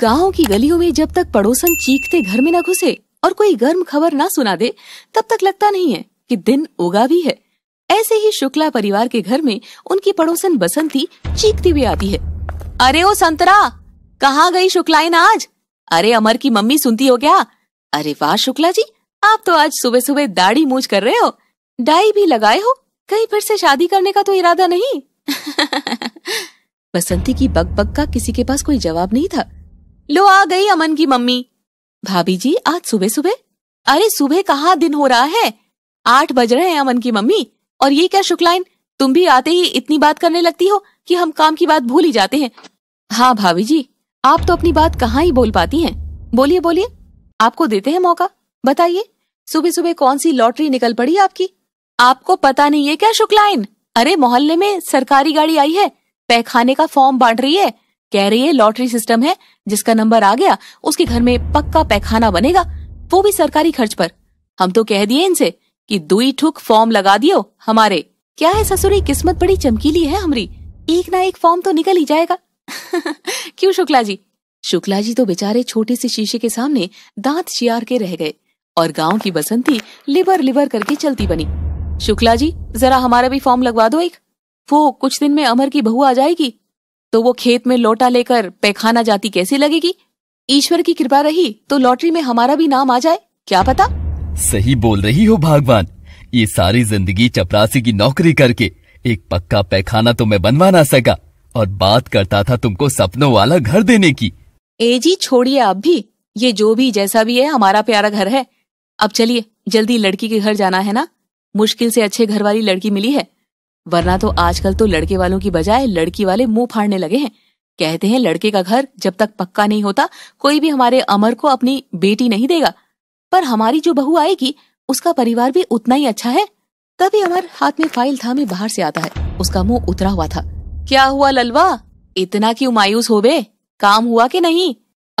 गाँव की गलियों में जब तक पड़ोसन चीखते घर में न घुसे और कोई गर्म खबर ना सुना दे तब तक लगता नहीं है कि दिन उगा भी है ऐसे ही शुक्ला परिवार के घर में उनकी पड़ोसन बसंती चीखती हुई आती है अरे ओ संतरा कहाँ गई शुक्लाइन आज अरे अमर की मम्मी सुनती हो क्या अरे वाह शुक्ला जी आप तो आज सुबह सुबह दाढ़ी मूछ कर रहे हो डाई भी लगाए हो कहीं फिर से शादी करने का तो इरादा नहीं बसंती की बग का किसी के पास कोई जवाब नहीं था लो आ गई अमन की मम्मी भाभी जी आज सुबह सुबह अरे सुबह कहाँ दिन हो रहा है आठ बज रहे हैं अमन की मम्मी और ये क्या शुक्लाइन तुम भी आते ही इतनी बात करने लगती हो कि हम काम की बात भूल ही जाते हैं हाँ भाभी जी आप तो अपनी बात कहाँ ही बोल पाती हैं बोलिए बोलिए आपको देते हैं मौका बताइए सुबह सुबह कौन सी लॉटरी निकल पड़ी आपकी आपको पता नहीं है क्या शुक्लाइन अरे मोहल्ले में सरकारी गाड़ी आई है पैखाने का फॉर्म बांट रही है कह रही है लॉटरी सिस्टम है जिसका नंबर आ गया उसके घर में पक्का पैखाना बनेगा वो भी सरकारी खर्च पर हम तो कह दिए इनसे कि दुई ठुक फॉर्म लगा दियो हमारे क्या है ससुरी किस्मत बड़ी चमकीली है हमारी एक ना एक फॉर्म तो निकल ही जाएगा क्यों शुक्ला जी शुक्ला जी तो बेचारे छोटे से शीशे के सामने दांत शियार के रह गए और गांव की बसंती लिवर लिवर करके चलती बनी शुक्ला जी जरा हमारा भी फॉर्म लगवा दो एक वो कुछ दिन में अमर की बहू आ जाएगी तो वो खेत में लोटा लेकर पैखाना जाती कैसी लगेगी ईश्वर की कृपा रही तो लॉटरी में हमारा भी नाम आ जाए क्या पता सही बोल रही हो भगवान ये सारी जिंदगी चपरासी की नौकरी करके एक पक्का पैखाना तो मैं बनवा ना सका और बात करता था तुमको सपनों वाला घर देने की ए जी छोड़िए आप भी ये जो भी जैसा भी है हमारा प्यारा घर है अब चलिए जल्दी लड़की के घर जाना है ना मुश्किल से अच्छे घर वाली लड़की मिली है वरना तो आजकल तो लड़के वालों की बजाय लड़की वाले मुंह फाड़ने लगे हैं कहते हैं लड़के का घर जब तक पक्का नहीं होता कोई भी हमारे अमर को अपनी बेटी नहीं देगा पर हमारी जो बहू आएगी उसका परिवार भी उतना ही अच्छा है तभी अमर हाथ में फाइल थामे बाहर से आता है उसका मुंह उतरा हुआ था क्या हुआ ललवा इतना क्यों मायूस हो बे काम हुआ कि नहीं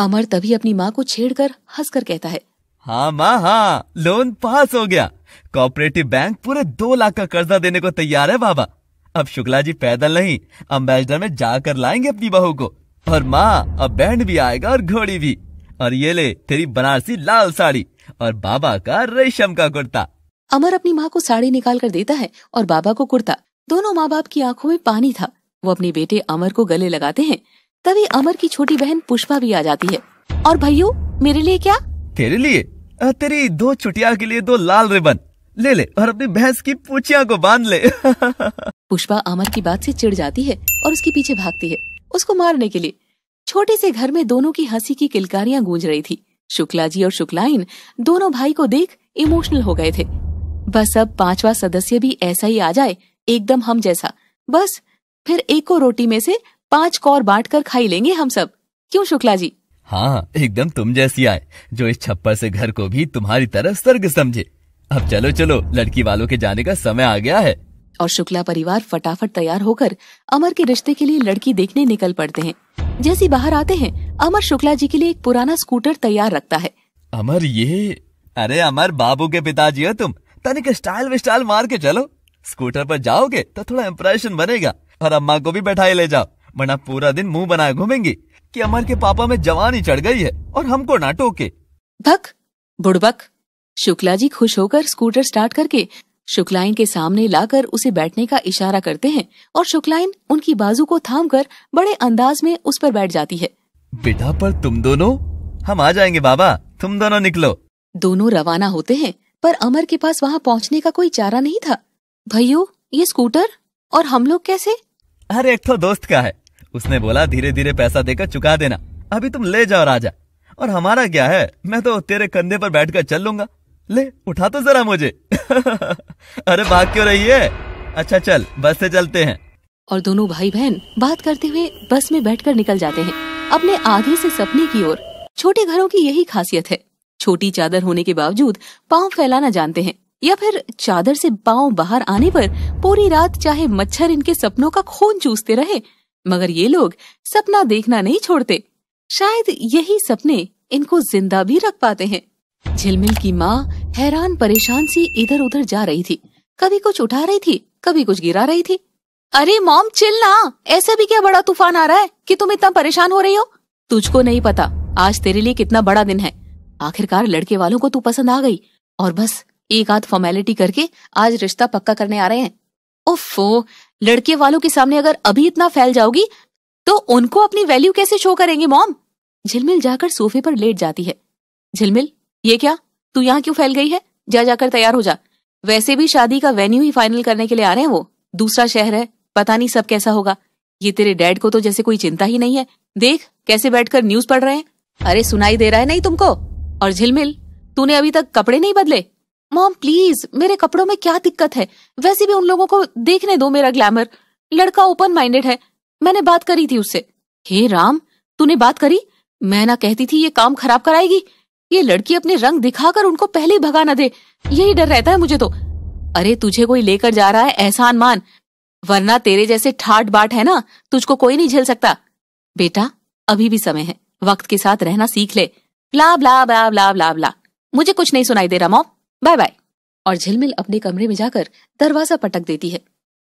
अमर तभी अपनी माँ को छेड़कर हंसकर कहता है हाँ माँ हाँ लोन पास हो गया कोऑपरेटिव बैंक पूरे दो लाख का कर्जा देने को तैयार है बाबा अब शुक्ला जी पैदल नहीं अम्बेसडर में जाकर लाएंगे अपनी बहू को और माँ अब बैंड भी आएगा और घोड़ी भी और ये ले तेरी बनारसी लाल साड़ी और बाबा का रेशम का कुर्ता अमर अपनी माँ को साड़ी निकाल कर देता है और बाबा को कुर्ता दोनों माँ बाप की आंखों में पानी था वो अपने बेटे अमर को गले लगाते हैं तभी अमर की छोटी बहन पुष्पा भी आ जाती है और भैयू मेरे लिए क्या तेरे लिए तेरी दो चुटिया के लिए दो लाल रिबन ले ले और अपनी भैंस की पूछिया को बांध ले पुष्पा अमर की बात से चिढ़ जाती है और उसके पीछे भागती है उसको मारने के लिए छोटे से घर में दोनों की हंसी की किलकारियां गूंज रही थी शुक्ला जी और शुक्लाइन दोनों भाई को देख इमोशनल हो गए थे बस अब पांचवा सदस्य भी ऐसा ही आ जाए एकदम हम जैसा बस फिर एक को रोटी में से पांच कौर बांट कर खाई लेंगे हम सब क्यों शुक्ला जी हाँ एकदम तुम जैसी आए जो इस छप्पर से घर को भी तुम्हारी तरह स्वर्ग समझे अब चलो चलो लड़की वालों के जाने का समय आ गया है और शुक्ला परिवार फटाफट तैयार होकर अमर के रिश्ते के लिए लड़की देखने निकल पड़ते हैं जैसी बाहर आते हैं अमर शुक्ला जी के लिए एक पुराना स्कूटर तैयार रखता है अमर ये अरे अमर बाबू के पिताजी हो तुम तनिक स्टाइल विस्टाइल मार के चलो स्कूटर पर जाओगे तो थोड़ा इम्प्रेशन बनेगा और अम्मा को भी बैठाई ले जाओ वरना पूरा दिन मुंह बनाए घूमेंगी कि अमर के पापा में जवानी चढ़ गई है और हमको ना टोके भक बुड़बक शुक्ला जी खुश होकर स्कूटर स्टार्ट करके शुक्लाइन के सामने लाकर उसे बैठने का इशारा करते हैं और शुक्लाइन उनकी बाजू को थाम कर बड़े अंदाज में उस पर बैठ जाती है बेटा पर तुम दोनों हम आ जाएंगे बाबा तुम दोनों निकलो दोनों रवाना होते हैं पर अमर के पास वहाँ पहुँचने का कोई चारा नहीं था भैयो ये स्कूटर और हम लोग कैसे अरे एक तो दोस्त का है उसने बोला धीरे धीरे पैसा देकर चुका देना अभी तुम ले जाओ राजा और हमारा क्या है मैं तो तेरे कंधे पर बैठकर चल लूंगा ले उठा तो जरा मुझे अरे भाग क्यों रही है अच्छा चल बस से चलते हैं और दोनों भाई बहन बात करते हुए बस में बैठकर निकल जाते हैं अपने आधे से सपने की ओर छोटे घरों की यही खासियत है छोटी चादर होने के बावजूद पाँव फैलाना जानते हैं या फिर चादर से पाँव बाहर आने पर पूरी रात चाहे मच्छर इनके सपनों का खून चूसते रहे मगर ये लोग सपना देखना नहीं छोड़ते शायद यही सपने इनको जिंदा भी रख पाते हैं झिलमिल की माँ हैरान परेशान सी इधर उधर जा रही थी कभी कुछ उठा रही थी कभी कुछ गिरा रही थी अरे मॉम चिल ना ऐसा भी क्या बड़ा तूफान आ रहा है कि तुम इतना परेशान हो रही हो तुझको नहीं पता आज तेरे लिए कितना बड़ा दिन है आखिरकार लड़के वालों को तू पसंद आ गई और बस एक आध फॉर्मेलिटी करके आज रिश्ता पक्का करने आ रहे हैं ओफो लड़के वालों के सामने अगर अभी इतना फैल जाओगी तो उनको अपनी वैल्यू कैसे शो करेंगे मॉम झिलमिल जाकर सोफे पर लेट जाती है झिलमिल ये क्या तू यहाँ क्यों फैल गई है जा जाकर तैयार हो जा वैसे भी शादी का वेन्यू ही फाइनल करने के लिए आ रहे हैं वो दूसरा शहर है पता नहीं सब कैसा होगा ये तेरे डैड को तो जैसे कोई चिंता ही नहीं है देख कैसे बैठकर न्यूज पढ़ रहे हैं अरे सुनाई दे रहा है नहीं तुमको और झिलमिल तूने अभी तक कपड़े नहीं बदले मॉम प्लीज मेरे कपड़ों में क्या दिक्कत है वैसे भी उन लोगों को देखने दो मेरा ग्लैमर लड़का ओपन माइंडेड है मैंने बात करी थी उससे हे राम तूने बात करी मैं ना कहती थी ये काम खराब कराएगी ये लड़की अपने रंग दिखाकर उनको पहले भगा ना दे यही डर रहता है मुझे तो अरे तुझे कोई लेकर जा रहा है एहसान मान वरना तेरे जैसे ठाट बाट है ना तुझको कोई नहीं झेल सकता बेटा अभी भी समय है वक्त के साथ रहना सीख ले ब्ला ब्ला ब्ला ब्ला ब्ला ब्ला मुझे कुछ नहीं सुनाई दे रहा मॉम बाय बाय और झिलमिल अपने कमरे में जाकर दरवाजा पटक देती है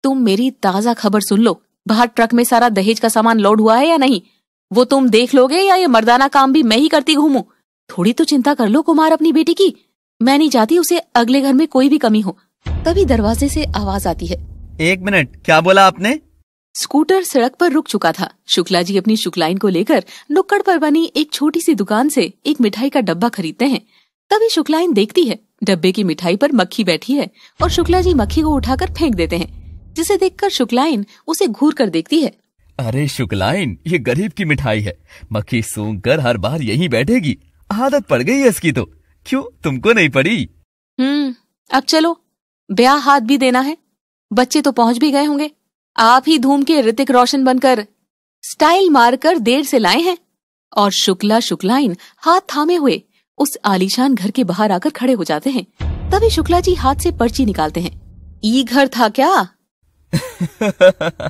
तुम मेरी ताजा खबर सुन लो बाहर ट्रक में सारा दहेज का सामान लोड हुआ है या नहीं वो तुम देख लोगे या ये मर्दाना काम भी मैं ही करती घूमू थोड़ी तो चिंता कर लो कुमार अपनी बेटी की मैं नहीं चाहती उसे अगले घर में कोई भी कमी हो तभी दरवाजे से आवाज आती है एक मिनट क्या बोला आपने स्कूटर सड़क पर रुक चुका था शुक्ला जी अपनी शुक्लाइन को लेकर नुक्कड़ पर बनी एक छोटी सी दुकान से एक मिठाई का डब्बा खरीदते हैं तभी शुक्लाइन देखती है डब्बे की मिठाई पर मक्खी बैठी है और शुक्ला जी मक्खी को उठाकर फेंक देते हैं जिसे देखकर शुक्लाइन उसे घूर कर देखती है अरे शुक्लाइन ये गरीब की मिठाई है मक्खी सूंघ कर हर बार यहीं बैठेगी आदत पड़ गई है इसकी तो क्यों तुमको नहीं पड़ी हम्म अब चलो ब्याह हाथ भी देना है बच्चे तो पहुंच भी गए होंगे आप ही धूम के ऋतिक रोशन बनकर स्टाइल मारकर देर से लाए हैं और शुक्ला शुक्लाइन हाथ थामे हुए उस आलीशान घर के बाहर आकर खड़े हो जाते हैं तभी शुक्ला जी हाथ से पर्ची निकालते हैं ई घर था क्या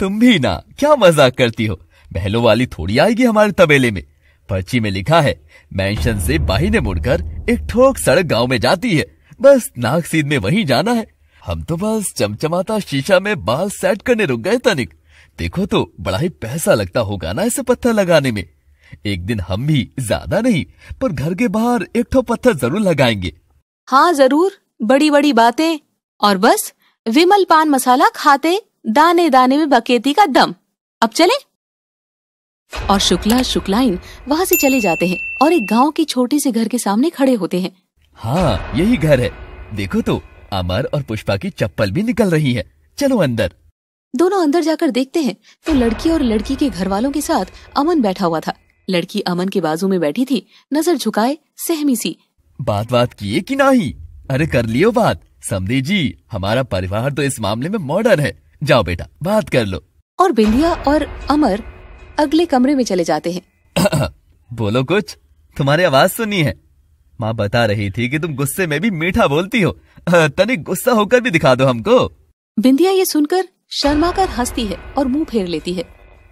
तुम भी ना क्या मजाक करती हो बहलो वाली थोड़ी आएगी हमारे तबेले में पर्ची में लिखा है मेंशन से बाहिने मुड़कर एक ठोक सड़क गांव में जाती है बस नाग सीध में वहीं जाना है हम तो बस चमचमाता शीशा में बाल सेट करने रुक गए तनिक देखो तो बड़ा ही पैसा लगता होगा ना इसे पत्थर लगाने में एक दिन हम भी ज्यादा नहीं पर घर के बाहर एक ठो पत्थर जरूर लगाएंगे हाँ जरूर बड़ी बड़ी बातें और बस विमल पान मसाला खाते दाने दाने में बकेती का दम अब चले और शुक्ला शुक्लाइन वहाँ से चले जाते हैं और एक गांव की छोटे से घर के सामने खड़े होते हैं हाँ यही घर है देखो तो अमर और पुष्पा की चप्पल भी निकल रही है चलो अंदर दोनों अंदर जाकर देखते हैं तो लड़की और लड़की के घर वालों के साथ अमन बैठा हुआ था लड़की अमन के बाजू में बैठी थी नजर झुकाए सहमी सी बात बात किए कि नहीं अरे कर लियो बात समी जी हमारा परिवार तो इस मामले में मॉडर्न है जाओ बेटा बात कर लो और बिंदिया और अमर अगले कमरे में चले जाते हैं बोलो कुछ तुम्हारी आवाज सुनी है माँ बता रही थी कि तुम गुस्से में भी मीठा बोलती हो तनिक गुस्सा होकर भी दिखा दो हमको बिंदिया ये सुनकर शर्मा कर हंसती है और मुंह फेर लेती है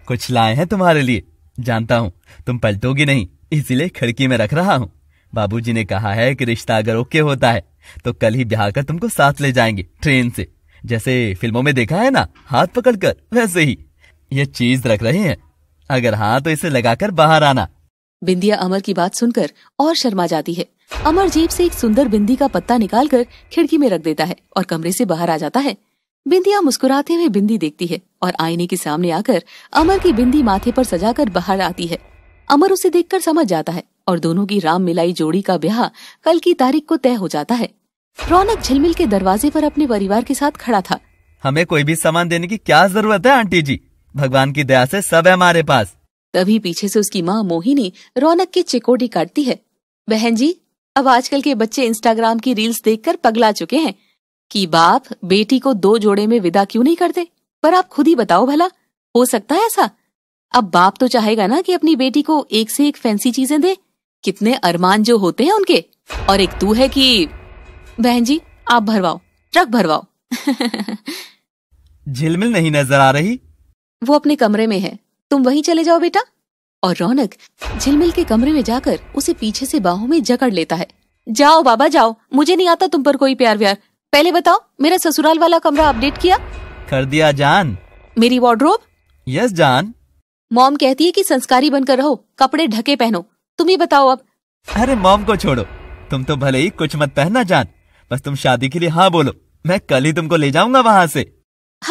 कुछ लाए हैं तुम्हारे लिए जानता हूँ तुम पलटोगी नहीं इसीलिए खिड़की में रख रहा हूँ बाबूजी ने कहा है कि रिश्ता अगर ओके होता है तो कल ही बिहार कर तुमको साथ ले जाएंगे ट्रेन से जैसे फिल्मों में देखा है ना हाथ पकड़कर वैसे ही ये चीज रख रहे हैं अगर हाँ तो इसे लगाकर बाहर आना बिंदिया अमर की बात सुनकर और शर्मा जाती है अमर जेब से एक सुंदर बिंदी का पत्ता निकालकर खिड़की में रख देता है और कमरे से बाहर आ जाता है बिंदिया मुस्कुराते हुए बिंदी देखती है और आईने के सामने आकर अमर की बिंदी माथे पर सजाकर बाहर आती है अमर उसे देखकर समझ जाता है और दोनों की राम मिलाई जोड़ी का ब्याह कल की तारीख को तय हो जाता है रौनक झिलमिल के दरवाजे पर अपने परिवार के साथ खड़ा था हमें कोई भी सामान देने की क्या जरूरत है आंटी जी भगवान की दया से सब है हमारे पास तभी पीछे से उसकी माँ मोहिनी रौनक की चिकोटी काटती है बहन जी अब आजकल के बच्चे इंस्टाग्राम की रील्स देखकर पगला चुके हैं कि बाप बेटी को दो जोड़े में विदा क्यों नहीं करते पर आप खुद ही बताओ भला हो सकता है ऐसा अब बाप तो चाहेगा ना कि अपनी बेटी को एक से एक फैंसी चीजें दे कितने अरमान जो होते हैं उनके और एक तू है कि बहन जी आप भरवाओ ट्रक भरवाओ झिलमिल नहीं नजर आ रही वो अपने कमरे में है तुम वहीं चले जाओ बेटा और रौनक झिलमिल के कमरे में जाकर उसे पीछे से बाहों में जकड़ लेता है जाओ बाबा जाओ मुझे नहीं आता तुम पर कोई प्यार व्यार पहले बताओ मेरा ससुराल वाला कमरा अपडेट किया कर दिया जान मेरी वार्डरोब यस जान मॉम कहती है कि संस्कारी बनकर रहो कपड़े ढके पहनो तुम ही बताओ अब अरे मॉम को छोड़ो तुम तो भले ही कुछ मत पहनना जान बस तुम शादी के लिए हाँ बोलो मैं कल ही तुमको ले जाऊंगा वहाँ से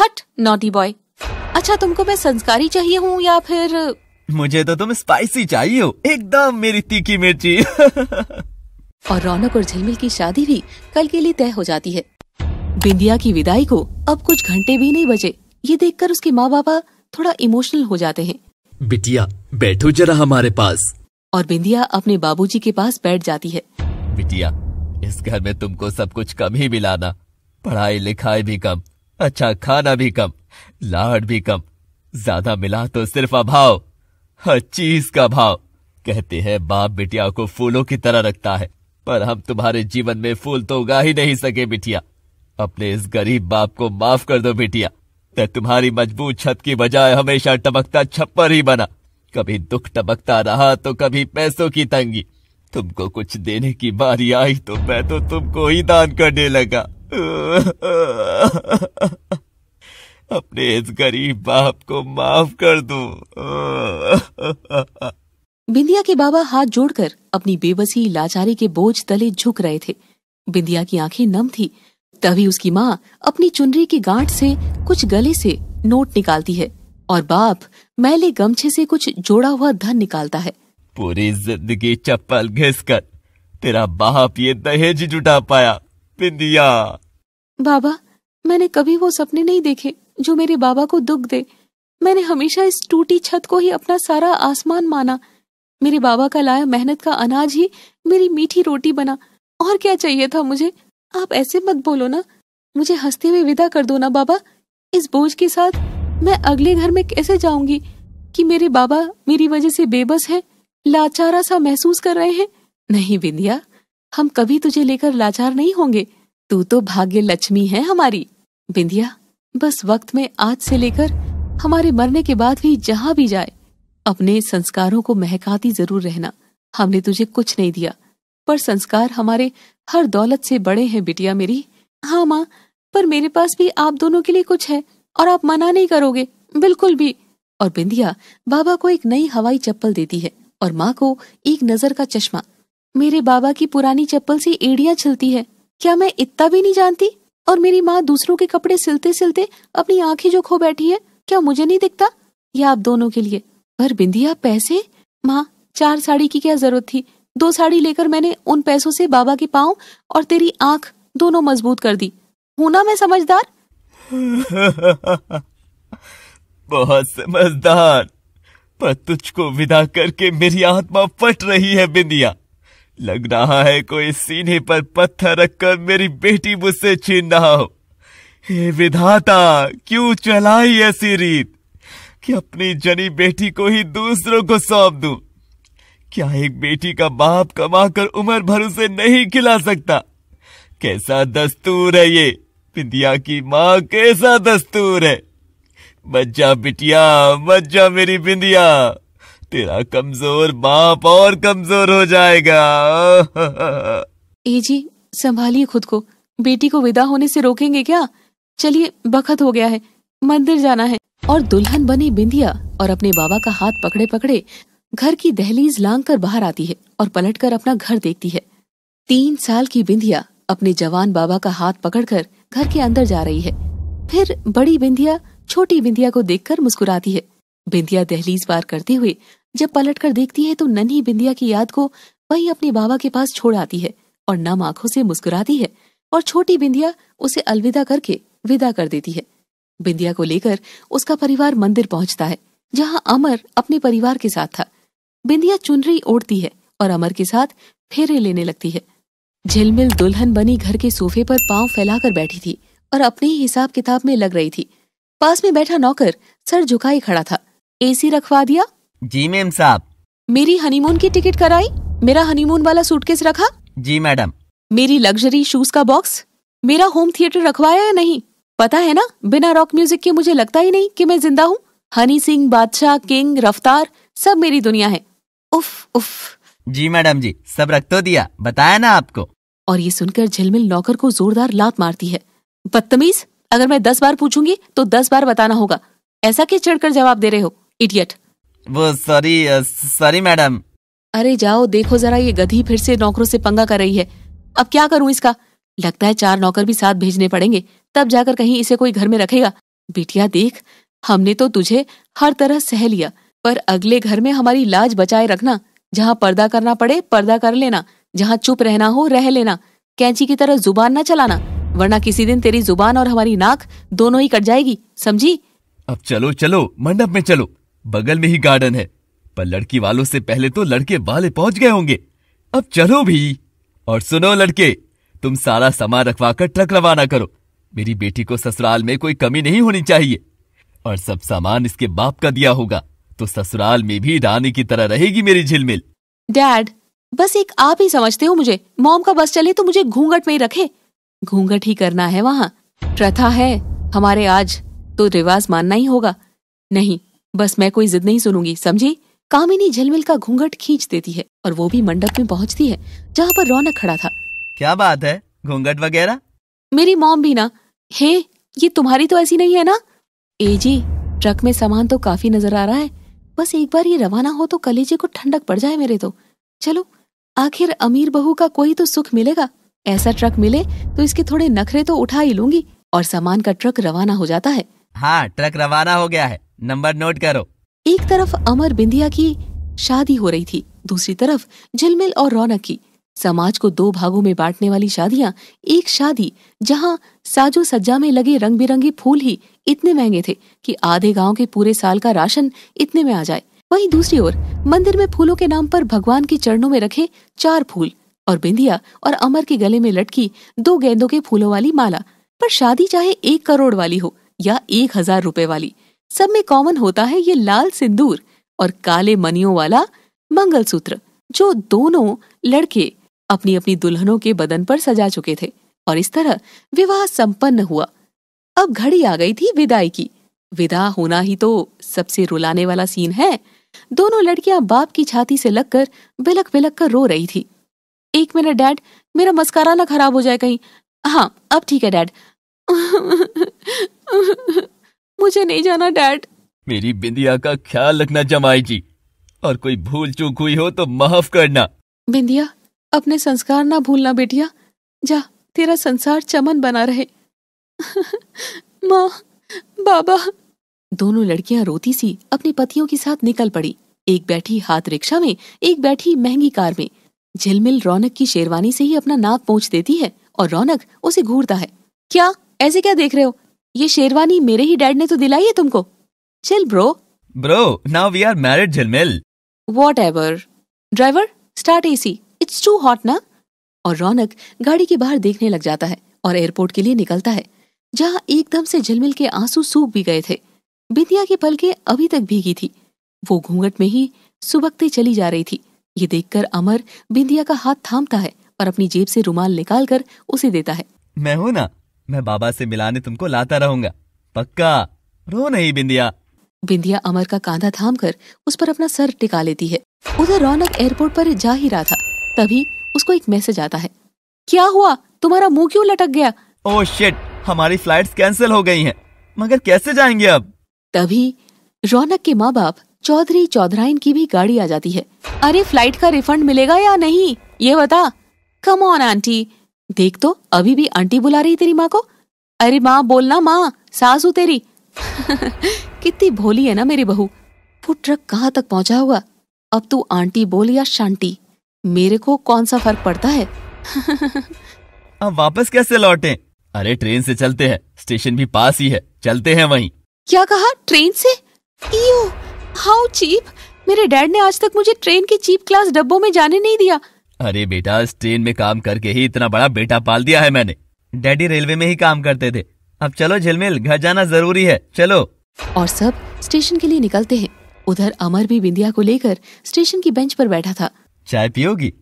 हट नॉटी बॉय अच्छा तुमको मैं संस्कारी चाहिए हूँ या फिर मुझे तो तुम स्पाइसी चाहिए हो एकदम मेरी तीखी मिर्ची और रौनक और झिलमिल की शादी भी कल के लिए तय हो जाती है बिंदिया की विदाई को अब कुछ घंटे भी नहीं बचे ये देखकर उसके माँ बाबा थोड़ा इमोशनल हो जाते हैं बिटिया बैठो जरा हमारे पास और बिंदिया अपने बाबूजी के पास बैठ जाती है बिटिया इस घर में तुमको सब कुछ कम ही मिलाना पढ़ाई लिखाई भी कम अच्छा खाना भी कम लाड भी कम ज्यादा मिला तो सिर्फ अभाव हर चीज का भाव कहते हैं बाप बिटिया को फूलों की तरह रखता है पर हम तुम्हारे जीवन में फूल तो उगा ही नहीं सके बिटिया अपने इस गरीब बाप को माफ कर दो बिटिया तो तुम्हारी मजबूत छत की बजाय हमेशा टमकता छप्पर ही बना कभी दुख टपकता रहा तो कभी पैसों की तंगी तुमको कुछ देने की बारी आई तो मैं तो तुमको ही दान करने लगा अपने इस गरीब बाप को माफ कर दो बिंदिया के बाबा हाथ जोड़कर अपनी बेबसी लाचारी के बोझ तले झुक रहे थे बिंदिया की आंखें नम थी तभी उसकी माँ अपनी चुनरी की गांठ से कुछ गले से नोट निकालती है और बाप मैले गमछे से कुछ जोड़ा हुआ धन निकालता है पूरी जिंदगी चप्पल घिस कर तेरा बाप ये दहेज जुटा पाया बिंदिया बाबा मैंने कभी वो सपने नहीं देखे जो मेरे बाबा को दुख दे मैंने हमेशा इस टूटी छत को ही अपना सारा आसमान माना मेरे बाबा का लाया मेहनत का अनाज ही मेरी मीठी रोटी बना और क्या चाहिए था मुझे आप ऐसे मत बोलो ना मुझे हंसते हुए विदा कर दो ना बाबा इस बोझ के साथ मैं अगले घर में कैसे जाऊंगी कि मेरे बाबा मेरी वजह से बेबस है लाचारा सा महसूस कर रहे हैं नहीं बिंदिया हम कभी तुझे लेकर लाचार नहीं होंगे तू तो भाग्य लक्ष्मी है हमारी बिंदिया बस वक्त में आज से लेकर हमारे मरने के बाद भी जहाँ भी जाए अपने संस्कारों को महकाती जरूर रहना हमने तुझे कुछ नहीं दिया पर संस्कार हमारे हर दौलत से बड़े हैं बिटिया मेरी हाँ माँ पर मेरे पास भी आप दोनों के लिए कुछ है और आप मना नहीं करोगे बिल्कुल भी और बिंदिया बाबा को एक नई हवाई चप्पल देती है और माँ को एक नजर का चश्मा मेरे बाबा की पुरानी चप्पल से एडिया छिलती है क्या मैं इतना भी नहीं जानती और मेरी माँ दूसरों के कपड़े सिलते सिलते अपनी आंखें जो खो बैठी है क्या मुझे नहीं दिखता यह आप दोनों के लिए पर बिंदिया पैसे माँ चार साड़ी की क्या जरूरत थी दो साड़ी लेकर मैंने उन पैसों से बाबा के पाँव और तेरी आंख दोनों मजबूत कर दी हूं ना मैं समझदार बहुत समझदार पर तुझको विदा करके मेरी आत्मा फट रही है बिंदिया लग रहा है कोई सीने पर पत्थर रखकर मेरी बेटी मुझसे छीन रहा हो हे विधाता क्यों चलाई ऐसी रीत कि अपनी जनी बेटी को ही दूसरों को सौंप दू क्या एक बेटी का बाप कमाकर उम्र भर उसे नहीं खिला सकता कैसा दस्तूर है ये बिंदिया की माँ कैसा दस्तूर है मज्जा बिटिया मज्जा मेरी बिंदिया तेरा कमजोर बाप और कमजोर हो जाएगा ए जी संभालिए खुद को बेटी को विदा होने से रोकेंगे क्या चलिए बखत हो गया है मंदिर जाना है और दुल्हन बनी बिंदिया और अपने बाबा का हाथ पकड़े पकड़े घर की दहलीज लांग कर बाहर आती है और पलटकर अपना घर देखती है तीन साल की बिंदिया अपने जवान बाबा का हाथ पकड़कर घर के अंदर जा रही है फिर बड़ी बिंदिया छोटी बिंदिया को देखकर मुस्कुराती है बिंदिया दहलीज पार करते हुए जब पलट कर देखती है तो नन्ही बिंदिया की याद को वही अपने बाबा के पास छोड़ आती है और नम आंखों से मुस्कुराती है और छोटी बिंदिया उसे अलविदा करके विदा कर देती है बिंदिया को लेकर उसका परिवार मंदिर पहुंचता है जहां अमर अपने परिवार के साथ था बिंदिया चुनरी ओढ़ती है और अमर के साथ फेरे लेने लगती है झिलमिल दुल्हन बनी घर के सोफे पर पांव फैलाकर बैठी थी और अपने ही हिसाब किताब में लग रही थी पास में बैठा नौकर सर झुकाए खड़ा था एसी रखवा दिया जी मैम साहब मेरी हनीमून की टिकट कराई मेरा हनीमून वाला सूटकेस रखा जी मैडम मेरी लग्जरी शूज का बॉक्स मेरा होम थिएटर रखवाया या नहीं पता है ना बिना रॉक म्यूजिक के मुझे लगता ही नहीं कि मैं जिंदा हूँ हनी सिंह बादशाह किंग रफ्तार सब मेरी दुनिया है उफ उफ जी मैडम जी सब रख तो दिया बताया ना आपको और ये सुनकर झिलमिल नौकर को जोरदार लात मारती है बदतमीज अगर मैं दस बार पूछूंगी तो दस बार बताना होगा ऐसा क्यों चिढ़कर जवाब दे रहे हो इडियट वो सॉरी सॉरी मैडम अरे जाओ देखो जरा ये गधी फिर से नौकरों से पंगा कर रही है अब क्या करूं इसका लगता है चार नौकर भी साथ भेजने पड़ेंगे तब जाकर कहीं इसे कोई घर में रखेगा बिटिया देख हमने तो तुझे हर तरह सह लिया पर अगले घर में हमारी लाज बचाए रखना जहाँ पर्दा करना पड़े पर्दा कर लेना जहाँ चुप रहना हो रह लेना कैंची की तरह जुबान न चलाना वरना किसी दिन तेरी जुबान और हमारी नाक दोनों ही कट जाएगी समझी अब चलो चलो मंडप में चलो बगल में ही गार्डन है पर लड़की वालों से पहले तो लड़के वाले पहुंच गए होंगे अब चलो भी और सुनो लड़के तुम सारा सामान रखवा कर ट्रक रवाना करो मेरी बेटी को ससुराल में कोई कमी नहीं होनी चाहिए और सब सामान इसके बाप का दिया होगा तो ससुराल में भी रानी की तरह रहेगी मेरी झिलमिल डैड बस एक आप ही समझते हो मुझे मॉम का बस चले तो मुझे घूंघट में ही रखे घूंघट ही करना है वहाँ प्रथा है हमारे आज तो रिवाज मानना ही होगा नहीं बस मैं कोई जिद नहीं सुनूंगी समझी कामिनी झिलमिल का घूंघट खींच देती है और वो भी मंडप में पहुंचती है जहाँ पर रौनक खड़ा था क्या बात है घूंघट वगैरह मेरी मॉम भी ना हे ये तुम्हारी तो ऐसी नहीं है ना ए जी ट्रक में सामान तो काफी नजर आ रहा है बस एक बार ये रवाना हो तो कलेजे को ठंडक पड़ जाए मेरे तो चलो आखिर अमीर बहू का कोई तो सुख मिलेगा ऐसा ट्रक मिले तो इसके थोड़े नखरे तो उठा ही लूंगी और सामान का ट्रक रवाना हो जाता है हाँ ट्रक रवाना हो गया है नंबर नोट करो एक तरफ अमर बिंदिया की शादी हो रही थी दूसरी तरफ झिलमिल और रौनक की समाज को दो भागों में बांटने वाली शादियां एक शादी जहां साजो सज्जा में लगे रंग बिरंगे फूल ही इतने महंगे थे कि आधे गांव के पूरे साल का राशन इतने में आ जाए वहीं दूसरी ओर मंदिर में फूलों के नाम पर भगवान के चरणों में रखे चार फूल और बिंदिया और अमर के गले में लटकी दो गेंदों के फूलों वाली माला पर शादी चाहे एक करोड़ वाली हो या एक हजार रुपए वाली सब में कॉमन होता है ये लाल सिंदूर और काले मनियों वाला मंगलसूत्र जो दोनों लड़के अपनी अपनी दुल्हनों के बदन पर सजा चुके थे और इस तरह विवाह संपन्न हुआ अब घड़ी आ गई थी विदाई की विदा होना ही तो सबसे रुलाने वाला सीन है दोनों लड़कियां बाप की छाती से लगकर बिलक बिलक कर रो रही थी एक मिनट डैड मेरा मस्कारा ना खराब हो जाए कहीं हाँ अब ठीक है डैड मुझे नहीं जाना डैड मेरी बिंदिया का ख्याल रखना जमाई जी और कोई भूल चूक हुई हो तो माफ करना बिंदिया अपने संस्कार ना भूलना बेटिया जा तेरा संसार चमन बना रहे माँ बाबा दोनों लड़कियां रोती सी अपने पतियों के साथ निकल पड़ी एक बैठी हाथ रिक्शा में एक बैठी महंगी कार में झिलमिल रौनक की शेरवानी से ही अपना नाप पहुंच देती है और रौनक उसे घूरता है क्या ऐसे क्या देख रहे हो ये शेरवानी मेरे ही डैड ने तो दिलाई है तुमको chill bro bro now we are married Jhilmil what driver start AC it's too hot ना और रौनक गाड़ी के बाहर देखने लग जाता है और एयरपोर्ट के लिए निकलता है जहाँ एकदम से झिलमिल के आंसू सूख भी गए थे बिंदिया की पलके अभी तक भीगी थी वो घूंघट में ही सुबकते चली जा रही थी ये देखकर अमर बिंदिया का हाथ थामता है और अपनी जेब से रुमाल निकाल कर उसे देता है मैं हूँ ना मैं बाबा से मिलाने तुमको लाता रहूंगा पक्का रो नहीं बिंदिया बिंदिया अमर का कांधा थाम कर उस पर अपना सर टिका लेती है उधर रौनक एयरपोर्ट पर जा ही रहा था तभी उसको एक मैसेज आता है क्या हुआ तुम्हारा मुंह क्यों लटक गया ओ oh, शिट हमारी फ्लाइट्स कैंसिल हो गई हैं मगर कैसे जाएंगे अब तभी रौनक के माँ बाप चौधरी चौधराइन की भी गाड़ी आ जाती है अरे फ्लाइट का रिफंड मिलेगा या नहीं ये बता कम ऑन आंटी देख तो अभी भी आंटी बुला रही तेरी माँ को अरे माँ बोलना माँ सासू तेरी कितनी भोली है ना मेरी बहू वो ट्रक कहाँ तक पहुँचा होगा अब तू आंटी बोल या शांति मेरे को कौन सा फर्क पड़ता है अब वापस कैसे लौटे अरे ट्रेन से चलते हैं स्टेशन भी पास ही है चलते हैं वहीं क्या कहा ट्रेन से यो हाउ चीप मेरे डैड ने आज तक मुझे ट्रेन के चीप क्लास डब्बों में जाने नहीं दिया अरे बेटा इस ट्रेन में काम करके ही इतना बड़ा बेटा पाल दिया है मैंने डैडी रेलवे में ही काम करते थे अब चलो झिलमिल घर जाना जरूरी है चलो और सब स्टेशन के लिए निकलते हैं उधर अमर भी बिंदिया को लेकर स्टेशन की बेंच पर बैठा था चाय पियोगी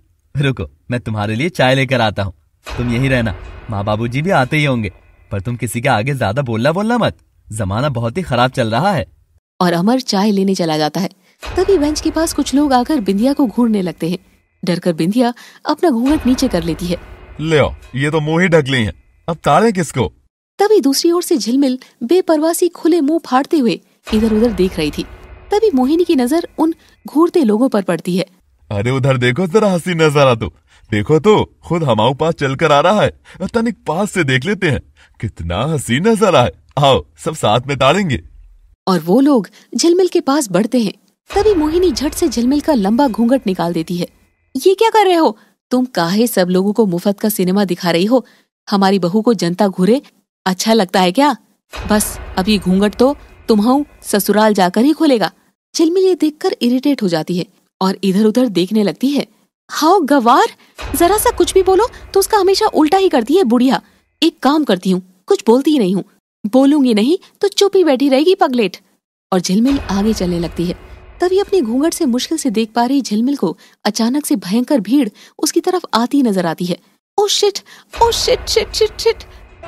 रुको मैं तुम्हारे लिए चाय लेकर आता हूँ तुम यही रहना माँ बाबू जी भी आते ही होंगे पर तुम किसी के आगे ज्यादा बोलना बोलना मत जमाना बहुत ही खराब चल रहा है और अमर चाय लेने चला जाता है तभी बेंच के पास कुछ लोग आकर बिंदिया को घूरने लगते हैं डर कर बिंदिया अपना घूंघट नीचे कर लेती है ले आओ ये तो मुंह ही ढक ली है अब ताड़े किसको तभी दूसरी ओर से झिलमिल बेपरवासी खुले मुंह फाड़ते हुए इधर उधर देख रही थी तभी मोहिनी की नजर उन घूरते लोगों पर पड़ती है अरे उधर देखो जरा हंसी नजारा तो देखो तो खुद हमारे पास चलकर आ रहा है तनिक पास से देख लेते हैं कितना हसी नजारा है आओ सब साथ में ताड़ेंगे और वो लोग झिलमिल के पास बढ़ते हैं तभी मोहिनी झट से झिलमिल का लंबा घूंघट निकाल देती है ये क्या कर रहे हो तुम काहे सब लोगों को मुफ्त का सिनेमा दिखा रही हो हमारी बहू को जनता घूरे अच्छा लगता है क्या बस अभी घूंघट तो तुम्हारू ससुराल जाकर ही खोलेगा झिलमिल ये देखकर इरिटेट हो जाती है और इधर उधर देखने लगती है हाओ गवार जरा सा कुछ भी बोलो तो उसका हमेशा उल्टा ही करती है बुढ़िया एक काम करती हूँ कुछ बोलती ही नहीं हूँ बोलूंगी नहीं तो चुप ही बैठी रहेगी पगलेट और झिलमिल आगे चलने लगती है तभी अपने घूंघट से मुश्किल से देख पा रही झिलमिल को अचानक से भयंकर भीड़ उसकी तरफ आती नजर आती है oh shit oh shit shit shit shit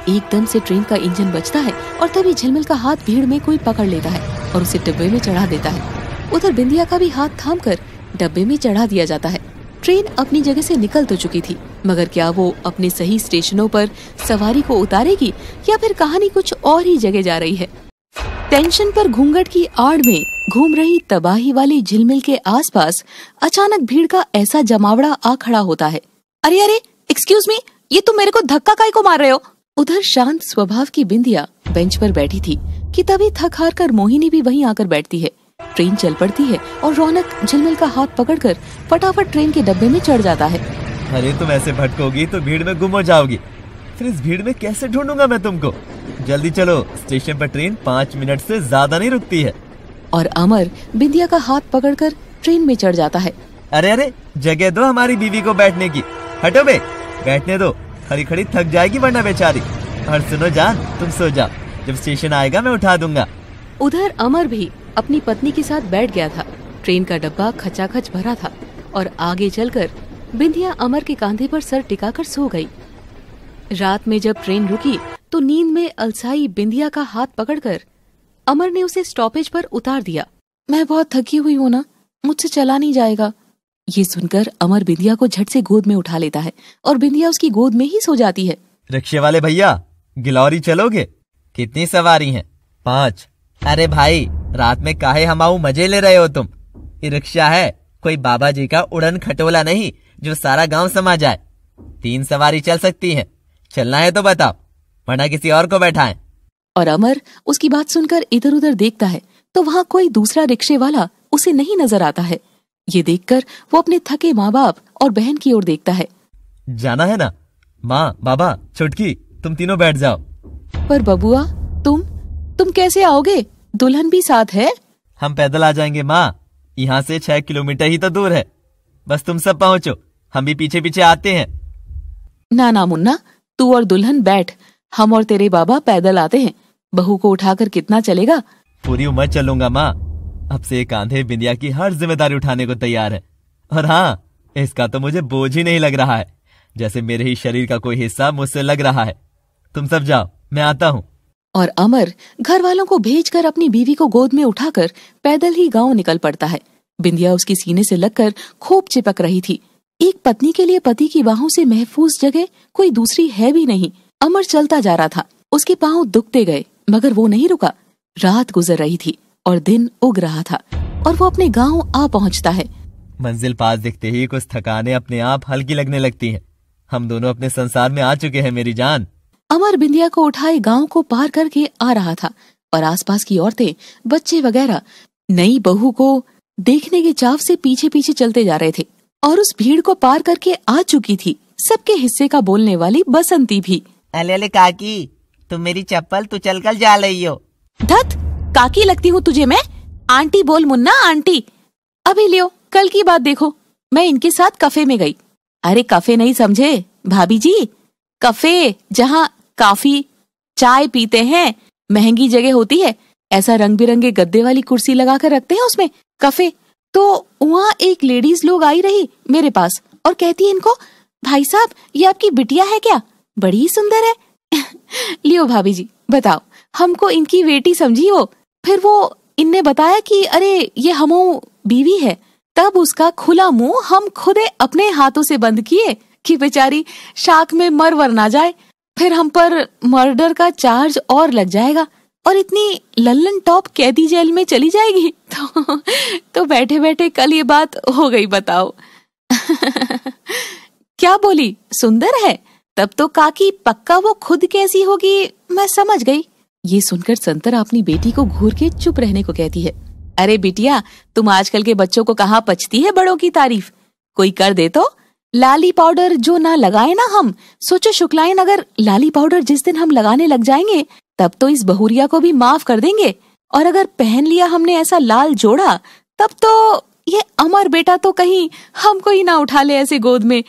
एकदम से ट्रेन का इंजन बचता है और तभी झिलमिल का हाथ भीड़ में कोई पकड़ लेता है और उसे डिब्बे में चढ़ा देता है उधर बिंदिया का भी हाथ थाम कर डब्बे में चढ़ा दिया जाता है ट्रेन अपनी जगह से निकल तो चुकी थी मगर क्या वो अपने सही स्टेशनों पर सवारी को उतारेगी या फिर कहानी कुछ और ही जगह जा रही है टेंशन पर घूंघट की आड़ में घूम रही तबाही वाली झिलमिल के आसपास अचानक भीड़ का ऐसा जमावड़ा आ खड़ा होता है अरे अरे एक्सक्यूज मी ये तुम मेरे को धक्का काय को मार रहे हो उधर शांत स्वभाव की बिंदिया बेंच पर बैठी थी कि तभी थक हार कर मोहिनी भी वहीं आकर बैठती है ट्रेन चल पड़ती है और रौनक झिलमिल का हाथ पकड़कर फटाफट ट्रेन के डब्बे में चढ़ जाता है अरे तुम ऐसे भटकोगी तो भीड़ में गुम हो जाओगी फिर इस भीड़ में कैसे ढूंढूंगा मैं तुमको जल्दी चलो स्टेशन पर ट्रेन पाँच मिनट से ज्यादा नहीं रुकती है और अमर बिंदिया का हाथ पकड़कर ट्रेन में चढ़ जाता है अरे अरे जगह दो हमारी बीवी को बैठने की हटो बे बैठने दो खड़ी खड़ी थक जाएगी वरना बेचारी और सुनो जान तुम सो जाओ जब स्टेशन आएगा मैं उठा दूंगा उधर अमर भी अपनी पत्नी के साथ बैठ गया था ट्रेन का डब्बा खचाखच भरा था और आगे चलकर बिंदिया अमर के कांधे पर सर टिकाकर सो गई रात में जब ट्रेन रुकी तो नींद में अलसाई बिंदिया का हाथ पकड़कर अमर ने उसे स्टॉपेज पर उतार दिया मैं बहुत थकी हुई हूँ ना मुझसे चला नहीं जाएगा ये सुनकर अमर बिंदिया को झट से गोद में उठा लेता है और बिंदिया उसकी गोद में ही सो जाती है रिक्शे वाले भैया गिलौरी चलोगे कितनी सवारी है पाँच अरे भाई रात में काहे हमाऊ मजे ले रहे हो तुम ये रिक्शा है कोई बाबा जी का उड़न खटोला नहीं जो सारा गांव समा जाए तीन सवारी चल सकती है चलना है तो बताओ वरना किसी और को बैठाए और अमर उसकी बात सुनकर इधर उधर देखता है तो वहाँ कोई दूसरा रिक्शे वाला उसे नहीं नजर आता है ये देखकर वो अपने थके माँ बाप और बहन की ओर देखता है जाना है ना माँ बाबा छुटकी तुम तीनों बैठ जाओ पर बबुआ तुम तुम कैसे आओगे दुल्हन भी साथ है हम पैदल आ जाएंगे माँ यहाँ से छह किलोमीटर ही तो दूर है बस तुम सब पहुँचो हम भी पीछे पीछे आते हैं ना ना मुन्ना तू और दुल्हन बैठ हम और तेरे बाबा पैदल आते हैं बहू को उठाकर कितना चलेगा पूरी उम्र चलूंगा माँ अब से कांधे बिंदिया की हर जिम्मेदारी उठाने को तैयार है और हाँ इसका तो मुझे बोझ ही नहीं लग रहा है जैसे मेरे ही शरीर का कोई हिस्सा मुझसे लग रहा है तुम सब जाओ मैं आता हूँ और अमर घर वालों को भेजकर अपनी बीवी को गोद में उठाकर पैदल ही गांव निकल पड़ता है बिंदिया उसके सीने से लगकर खूब चिपक रही थी एक पत्नी के लिए पति की बाहों से महफूज जगह कोई दूसरी है भी नहीं अमर चलता जा रहा था उसके पाँव दुखते गए मगर वो नहीं रुका रात गुजर रही थी और दिन उग रहा था और वो अपने गांव आ पहुंचता है मंजिल पास दिखते ही कुछ थकाने अपने आप हल्की लगने लगती हैं। हम दोनों अपने संसार में आ चुके हैं मेरी जान अमर बिंदिया को उठाए गांव को पार करके आ रहा था और आसपास की औरतें बच्चे वगैरह नई बहू को देखने के चाव से पीछे पीछे चलते जा रहे थे और उस भीड़ को पार करके आ चुकी थी सबके हिस्से का बोलने वाली बसंती भी अले अले काकी तुम मेरी चप्पल तो चल कर जा रही हो धत काकी लगती हूँ तुझे मैं आंटी बोल मुन्ना आंटी अभी लियो कल की बात देखो मैं इनके साथ कफे में गई अरे कफे नहीं समझे भाभी जी कफे जहाँ काफी चाय पीते हैं महंगी जगह होती है ऐसा रंग बिरंगे गद्दे वाली कुर्सी लगा कर रखते हैं उसमें कफे तो वहाँ एक लेडीज लोग आई रही मेरे पास और कहती है इनको भाई साहब ये आपकी बिटिया है क्या बड़ी सुंदर है लियो भाभी जी बताओ हमको इनकी बेटी समझी हो फिर वो इनने बताया कि अरे ये हमो बीवी है तब उसका खुला मुंह हम खुदे अपने हाथों से बंद किए कि बेचारी शाख में मर वर ना जाए फिर हम पर मर्डर का चार्ज और लग जाएगा और इतनी लल्लन टॉप कैदी जेल में चली जाएगी तो तो बैठे बैठे कल ये बात हो गई बताओ क्या बोली सुंदर है तब तो काकी पक्का वो खुद कैसी होगी मैं समझ गई ये सुनकर संतर अपनी बेटी को घूर के चुप रहने को कहती है अरे बिटिया तुम आजकल के बच्चों को कहा पचती है बड़ों की तारीफ कोई कर दे तो लाली पाउडर जो ना लगाए ना हम सोचो शुक्लायन अगर लाली पाउडर जिस दिन हम लगाने लग जाएंगे तब तो इस बहुरिया को भी माफ कर देंगे और अगर पहन लिया हमने ऐसा लाल जोड़ा तब तो ये अमर बेटा तो कहीं हमको ही ना उठा ले ऐसे गोद में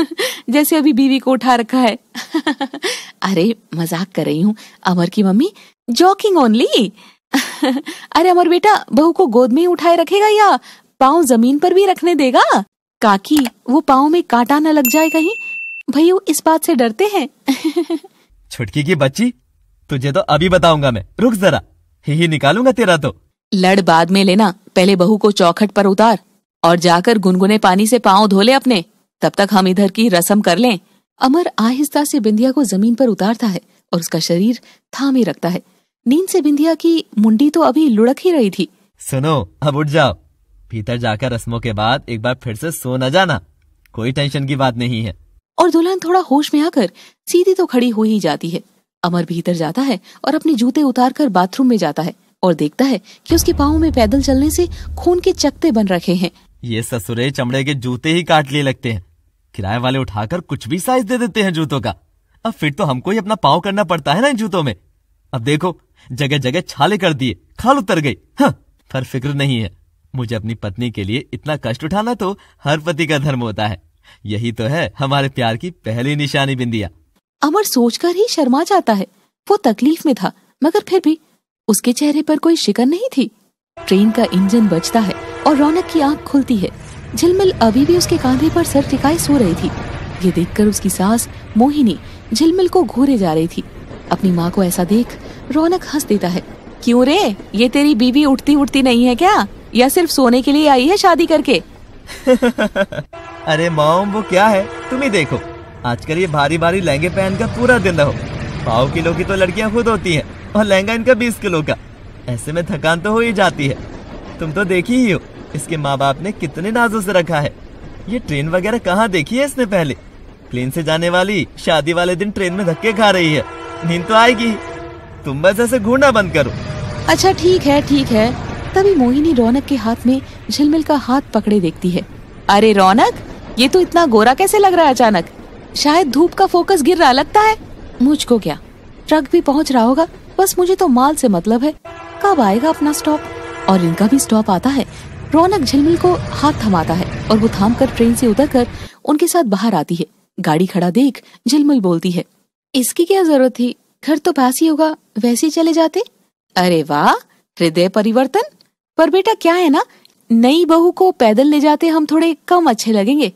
जैसे अभी बीवी को उठा रखा है अरे मजाक कर रही हूँ अमर की मम्मी जॉकिंग ओनली अरे अमर बेटा बहू को गोद में ही उठाए रखेगा या पाँव जमीन पर भी रखने देगा काकी वो पाँव में काटा न लग जाए कहीं भैया इस बात से डरते हैं छुटकी की बच्ची तुझे तो अभी बताऊंगा मैं रुक जरा ही निकालूंगा तेरा तो लड़ बाद में लेना पहले बहू को चौखट पर उतार और जाकर गुनगुने पानी से पाँव धो ले अपने तब तक हम इधर की रसम कर लें अमर आहिस्ता से बिंदिया को जमीन पर उतारता है और उसका शरीर थामे रखता है नींद से बिंदिया की मुंडी तो अभी लुढ़क ही रही थी सुनो अब उठ जाओ भीतर जाकर रस्मों के बाद एक बार फिर से सो न जाना कोई टेंशन की बात नहीं है और दुल्हन थोड़ा होश में आकर सीधी तो खड़ी हो ही जाती है अमर भीतर जाता है और अपने जूते उतार कर बाथरूम में जाता है और देखता है कि उसके पाओ में पैदल चलने से खून के चकते बन रखे हैं ये ससुरे चमड़े के जूते ही काट लिए लगते हैं किराए वाले उठाकर कुछ भी साइज दे देते हैं जूतों का अब फिर तो हमको ही अपना पाव करना पड़ता है ना इन जूतों में अब देखो जगह जगह छाले कर दिए खाल उतर गई हाँ, पर फिक्र नहीं है मुझे अपनी पत्नी के लिए इतना कष्ट उठाना तो हर पति का धर्म होता है यही तो है हमारे प्यार की पहली निशानी बिंदिया अमर सोचकर ही शर्मा जाता है वो तकलीफ में था मगर फिर भी उसके चेहरे पर कोई शिकन नहीं थी ट्रेन का इंजन बजता है और रौनक की आंख खुलती है झिलमिल अभी भी उसके कांधे पर सर टिकाए सो रही थी ये देखकर उसकी सास मोहिनी झिलमिल को घूरे जा रही थी अपनी माँ को ऐसा देख रौनक हंस देता है क्यों रे ये तेरी बीवी उठती उठती नहीं है क्या या सिर्फ सोने के लिए आई है शादी करके अरे मोम वो क्या है तुम ही देखो आजकल ये भारी भारी लहंगे पहन का पूरा दिन रहो पाओ किलो की तो लड़कियाँ खुद होती हैं और लहंगा इनका बीस किलो का ऐसे में थकान तो हो ही जाती है तुम तो देखी ही हो इसके माँ बाप ने कितने नाजों से रखा है ये ट्रेन वगैरह कहाँ देखी है इसने पहले प्लेन से जाने वाली शादी वाले दिन ट्रेन में धक्के खा रही है नींद तो आएगी तुम बस ऐसे घूरना बंद करो अच्छा ठीक है ठीक है तभी मोहिनी रौनक के हाथ में झिलमिल का हाथ पकड़े देखती है अरे रौनक ये तो इतना गोरा कैसे लग रहा है अचानक शायद धूप का फोकस गिर रहा लगता है मुझको क्या ट्रक भी पहुंच रहा होगा बस मुझे तो माल से मतलब है कब आएगा अपना स्टॉप और इनका भी स्टॉप आता है रौनक झिलमिल को हाथ थमाता है और वो थाम कर ट्रेन से उतर कर उनके साथ बाहर आती है गाड़ी खड़ा देख झिलमिल बोलती है इसकी क्या जरूरत थी घर तो पास ही होगा वैसे ही चले जाते अरे वाह हृदय परिवर्तन पर बेटा क्या है ना नई बहू को पैदल ले जाते हम थोड़े कम अच्छे लगेंगे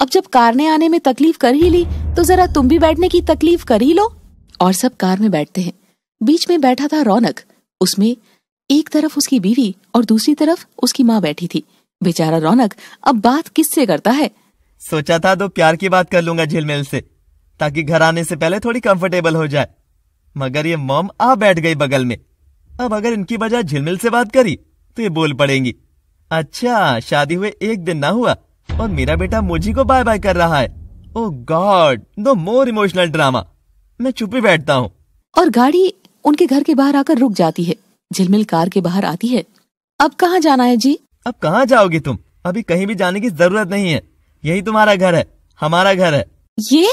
अब जब कार ने आने में तकलीफ कर ही ली तो जरा तुम भी बैठने की तकलीफ कर ही लो और सब कार में बैठते हैं बीच में बैठा था रौनक उसमें एक तरफ उसकी बीवी और दूसरी तरफ उसकी माँ बैठी थी बेचारा रौनक अब बात किससे करता है सोचा था तो प्यार की बात कर लूंगा झिलमिल से ताकि घर आने से पहले थोड़ी कंफर्टेबल हो जाए मगर ये मॉम आ बैठ गई बगल में अब अगर इनकी बजाय झिलमिल से बात करी सस्ते बोल पड़ेंगी अच्छा शादी हुए एक दिन ना हुआ और मेरा बेटा मुझी को बाय बाय कर रहा है oh god no more emotional drama मैं चुप ही बैठता हूँ और गाड़ी उनके घर के बाहर आकर रुक जाती है झिलमिल कार के बाहर आती है अब कहाँ जाना है जी अब कहाँ जाओगी तुम अभी कहीं भी जाने की जरूरत नहीं है यही तुम्हारा घर है हमारा घर है ये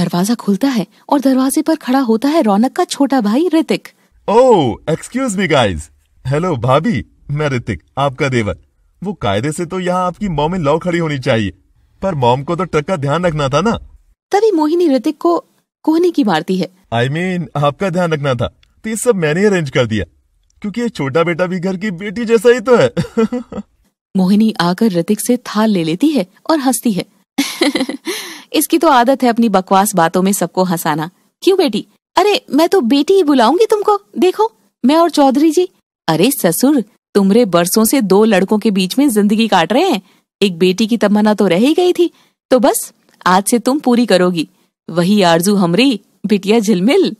दरवाजा खुलता है और दरवाजे पर खड़ा होता है रौनक का छोटा भाई Hrithik oh excuse me guys hello भाभी मैं ऋतिक आपका देवर वो कायदे से तो यहाँ आपकी मोम में खड़ी होनी चाहिए पर मोम को तो ट्रक का ध्यान रखना था ना तभी मोहिनी ऋतिक को कोहनी की मारती है आई I मीन mean, आपका ध्यान रखना था तो ये सब मैंने अरेंज कर दिया क्योंकि ये छोटा बेटा भी घर की बेटी जैसा ही तो है मोहिनी आकर ऋतिक से थाल ले लेती है और हंसती है इसकी तो आदत है अपनी बकवास बातों में सबको हंसाना क्यों बेटी अरे मैं तो बेटी ही बुलाऊंगी तुमको देखो मैं और चौधरी जी अरे ससुर तुमरे बरसों से दो लड़कों के बीच में जिंदगी काट रहे हैं एक बेटी की तमन्ना तो रह ही गई थी तो बस आज से तुम पूरी करोगी वही आरजू हमरी बिटिया झिलमिल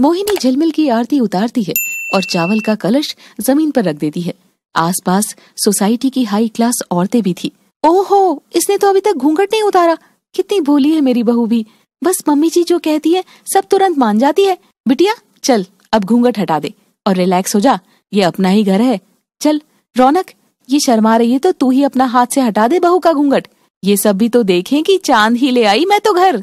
मोहिनी झिलमिल की आरती उतारती है और चावल का कलश जमीन पर रख देती है आसपास सोसाइटी की हाई क्लास औरतें भी थी ओहो इसने तो अभी तक घूंघट नहीं उतारा कितनी भोली है मेरी बहू भी बस मम्मी जी जो कहती है सब तुरंत मान जाती है बिटिया चल अब घूंघट हटा दे और रिलैक्स हो जा ये अपना ही घर है चल रौनक ये शर्मा रही है तो तू ही अपना हाथ से हटा दे बहू का घूंघट ये सब भी तो देखें कि चांद ही ले आई मैं तो घर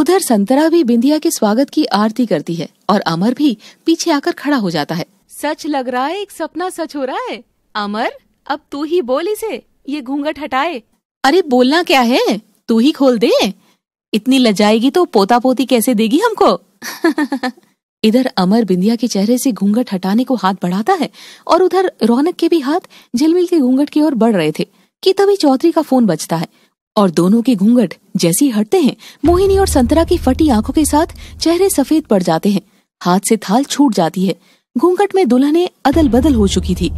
उधर संतरा भी बिंदिया के स्वागत की आरती करती है और अमर भी पीछे आकर खड़ा हो जाता है सच लग रहा है एक सपना सच हो रहा है अमर अब तू ही बोल इसे ये घूंघट हटाए अरे बोलना क्या है तू ही खोल दे इतनी लजाएगी तो पोता पोती कैसे देगी हमको इधर अमर बिंदिया के चेहरे से घूंघट हटाने को हाथ बढ़ाता है और उधर रौनक के भी हाथ झिलमिल के घूंघट की ओर बढ़ रहे थे कि तभी चौधरी का फोन बजता है और दोनों के घूंघट जैसे ही हटते हैं मोहिनी और संतरा की फटी आंखों के साथ चेहरे सफेद पड़ जाते हैं हाथ से थाल छूट जाती है घूंघट में दुल्हने अदल बदल हो चुकी थी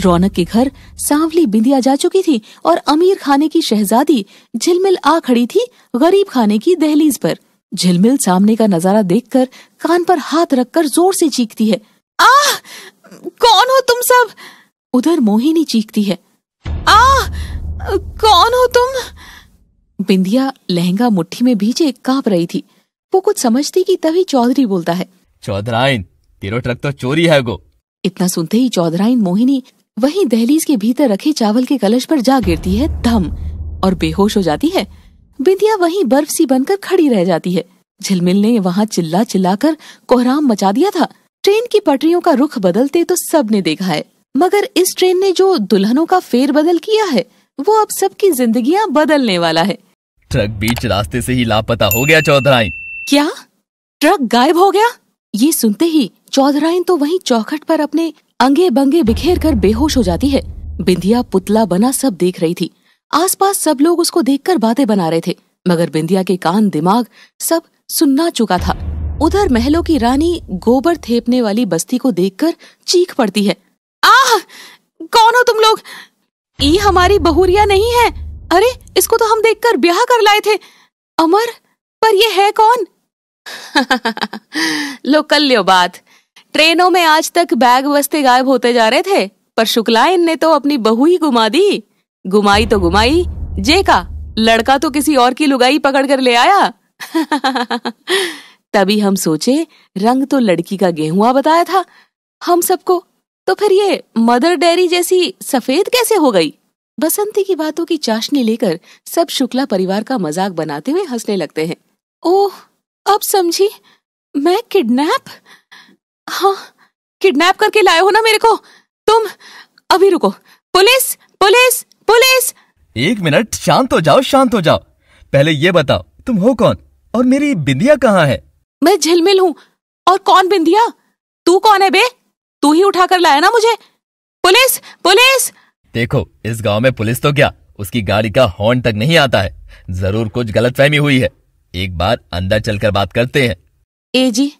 रौनक के घर सांवली बिंदिया जा चुकी थी और अमीर खाने की शहजादी झिलमिल आ खड़ी थी गरीब खाने की दहलीज पर झिलमिल सामने का नजारा देखकर कान पर हाथ रखकर जोर से चीखती है आह कौन हो तुम सब उधर मोहिनी चीखती है आह कौन हो तुम बिंदिया लहंगा मुट्ठी में भीजे कांप रही थी वो कुछ समझती कि तभी चौधरी बोलता है चौधराइन तेरो ट्रक तो चोरी है गो इतना सुनते ही चौधराइन मोहिनी वहीं दहलीज के भीतर रखे चावल के कलश पर जा गिरती है धम और बेहोश हो जाती है बिंदिया वहीं बर्फ सी बनकर खड़ी रह जाती है झिलमिल ने वहाँ चिल्ला चिल्ला कर कोहराम मचा दिया था ट्रेन की पटरियों का रुख बदलते तो सब ने देखा है मगर इस ट्रेन ने जो दुल्हनों का फेर बदल किया है वो अब सबकी जिंदगी बदलने वाला है ट्रक बीच रास्ते से ही लापता हो गया चौधराइन क्या ट्रक गायब हो गया ये सुनते ही चौधराइन तो वहीं चौखट पर अपने अंगे बंगे बिखेर कर बेहोश हो जाती है बिंदिया पुतला बना सब देख रही थी आसपास सब लोग उसको देखकर बातें बना रहे थे मगर बिंदिया के कान दिमाग सब सुनना चुका था उधर महलों की रानी गोबर थेपने वाली बस्ती को देखकर चीख पड़ती है आह कौन हो तुम लोग ये हमारी बहुरिया नहीं है अरे इसको तो हम देखकर ब्याह कर लाए थे अमर पर ये है कौन लो कर लियो बात ट्रेनों में आज तक बैग बस्ते गायब होते जा रहे थे पर शुक्ला ने तो अपनी बहू ही गुमा दी घुमाई तो घुमाई जे का लड़का तो किसी और की लुगाई पकड़ कर ले आया तभी हम सोचे रंग तो लड़की का गेहुआ बताया था हम सबको तो फिर ये मदर डेरी जैसी सफेद कैसे हो गई बसंती की बातों की चाशनी लेकर सब शुक्ला परिवार का मजाक बनाते हुए हंसने लगते हैं ओह अब समझी मैं किडनैप हाँ किडनैप करके लाए हो ना मेरे को तुम अभी रुको पुलिस पुलिस पुलिस एक मिनट शांत हो जाओ शांत हो जाओ पहले ये बताओ तुम हो कौन और मेरी बिंदिया कहाँ है मैं झिलमिल हूँ और कौन बिंदिया तू कौन है बे तू ही उठा कर लाया ना मुझे पुलिस पुलिस देखो इस गांव में पुलिस तो क्या उसकी गाड़ी का हॉर्न तक नहीं आता है जरूर कुछ गलतफहमी हुई है एक बार अंदर चलकर बात करते हैं ए जी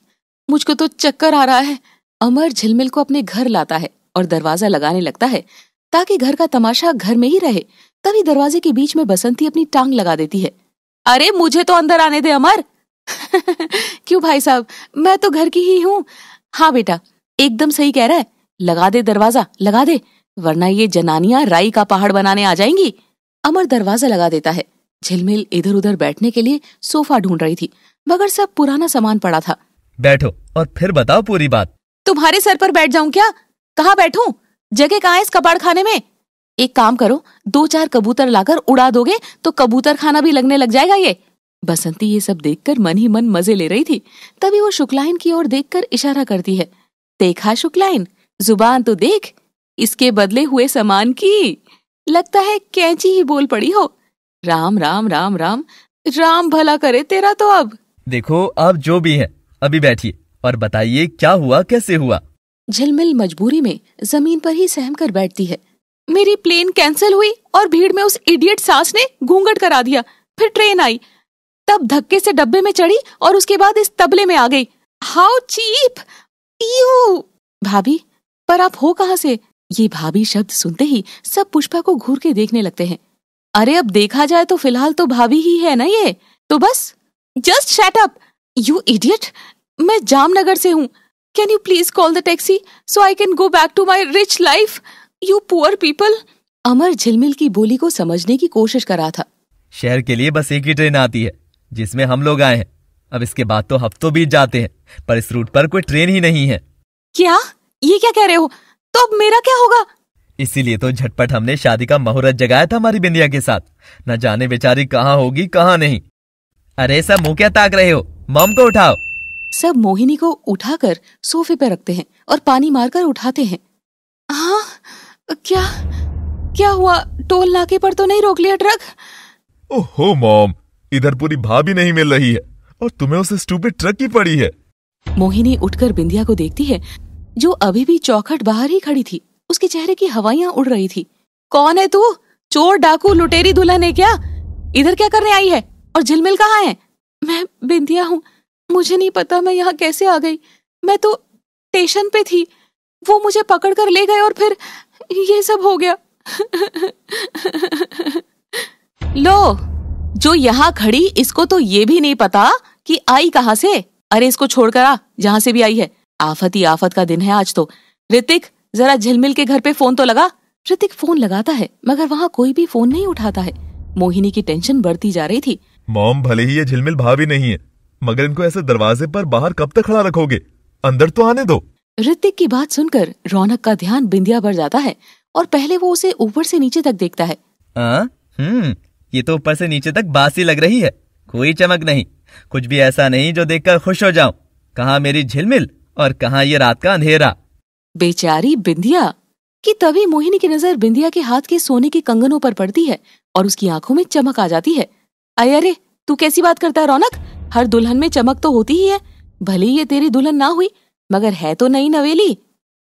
मुझको तो चक्कर आ रहा है अमर झिलमिल को अपने घर लाता है और दरवाजा लगाने लगता है ताकि घर का तमाशा घर में ही रहे तभी दरवाजे के बीच में बसंती अपनी टांग लगा देती है अरे मुझे तो अंदर आने दे अमर क्यों भाई साहब मैं तो घर की ही हूँ हाँ बेटा एकदम सही कह रहा है लगा दे दरवाजा लगा दे वरना ये जनानियां राई का पहाड़ बनाने आ जाएंगी अमर दरवाजा लगा देता है झिलमिल इधर उधर बैठने के लिए सोफा ढूंढ रही थी मगर सब पुराना सामान पड़ा था बैठो और फिर बताओ पूरी बात तुम्हारे सर पर बैठ जाऊं क्या कहाँ बैठूं जगह कहाँ है इस कबाड़ खाने में एक काम करो दो चार कबूतर लाकर उड़ा दोगे तो कबूतर खाना भी लगने लग जाएगा ये बसंती ये सब देखकर मन ही मन मजे ले रही थी तभी वो शुक्लाइन की ओर देखकर इशारा करती है देखा शुक्लाइन जुबान तो देख इसके बदले हुए सामान की लगता है कैंची ही बोल पड़ी हो राम राम राम राम राम भला करे तेरा तो अब देखो अब जो भी है अभी बैठिए और बताइए क्या हुआ कैसे हुआ झिलमिल मजबूरी में जमीन पर ही सहम कर बैठती है मेरी प्लेन कैंसिल हुई और भीड़ में उस इडियट सास ने घूंघट करा दिया फिर ट्रेन आई तब धक्के से डब्बे में चढ़ी और उसके बाद इस तबले में आ गई हाउ चीप यू भाभी पर आप हो कहा से ये भाभी शब्द सुनते ही सब पुष्पा को घूर के देखने लगते हैं अरे अब देखा जाए तो फिलहाल तो भाभी ही है ना ये तो बस जस्ट शैटअप यू इडियट मैं जामनगर से हूँ Can you please call the taxi so I can go back to my rich life? You poor people. अमर झिलमिल की बोली को समझने की कोशिश कर रहा था शहर के लिए बस एक ही ट्रेन आती है जिसमें हम लोग आए हैं अब इसके बाद तो हफ्तों बीत जाते हैं पर इस रूट पर कोई ट्रेन ही नहीं है क्या ये क्या कह रहे हो तो अब मेरा क्या होगा इसीलिए तो झटपट हमने शादी का मुहूर्त जगाया था हमारी बिंदिया के साथ न जाने बेचारी कहाँ होगी कहाँ नहीं अरे सब मुंह क्या ताक रहे हो मम को उठाओ सब मोहिनी को उठाकर सोफे पर रखते हैं और पानी मारकर उठाते हैं हाँ क्या क्या हुआ टोल नाके पर तो नहीं रोक लिया ट्रक ओहो मॉम इधर पूरी भाभी नहीं मिल रही है और तुम्हें उसे स्टूपिड ट्रक की पड़ी है मोहिनी उठकर बिंदिया को देखती है जो अभी भी चौखट बाहर ही खड़ी थी उसके चेहरे की हवाइयां उड़ रही थी कौन है तू चोर डाकू लुटेरी दुल्हन है क्या इधर क्या करने आई है और झिलमिल कहाँ है मैं बिंदिया हूँ मुझे नहीं पता मैं यहाँ कैसे आ गई मैं तो स्टेशन पे थी वो मुझे पकड़ कर ले गए और फिर ये सब हो गया लो जो यहाँ खड़ी इसको तो ये भी नहीं पता कि आई कहाँ से अरे इसको छोड़कर आ जहाँ से भी आई है आफत ही आफत का दिन है आज तो ऋतिक जरा झिलमिल के घर पे फोन तो लगा ऋतिक फोन लगाता है मगर वहाँ कोई भी फोन नहीं उठाता है मोहिनी की टेंशन बढ़ती जा रही थी मॉम भले ही ये झिलमिल भाभी नहीं है मगर इनको ऐसे दरवाजे पर बाहर कब तक खड़ा रखोगे अंदर तो आने दो ऋतिक की बात सुनकर रौनक का ध्यान बिंदिया पर जाता है और पहले वो उसे ऊपर से नीचे तक देखता है हम्म ये तो ऊपर से नीचे तक बासी लग रही है कोई चमक नहीं कुछ भी ऐसा नहीं जो देखकर खुश हो जाऊं कहाँ मेरी झिलमिल और कहाँ ये रात का अंधेरा बेचारी बिंदिया कि तभी मोहिनी की नजर बिंदिया के हाथ के सोने के कंगनों पर पड़ती है और उसकी आंखों में चमक आ जाती है अरे तू कैसी बात करता है रौनक हर दुल्हन में चमक तो होती ही है भले ही ये तेरी दुल्हन ना हुई मगर है तो नई नवेली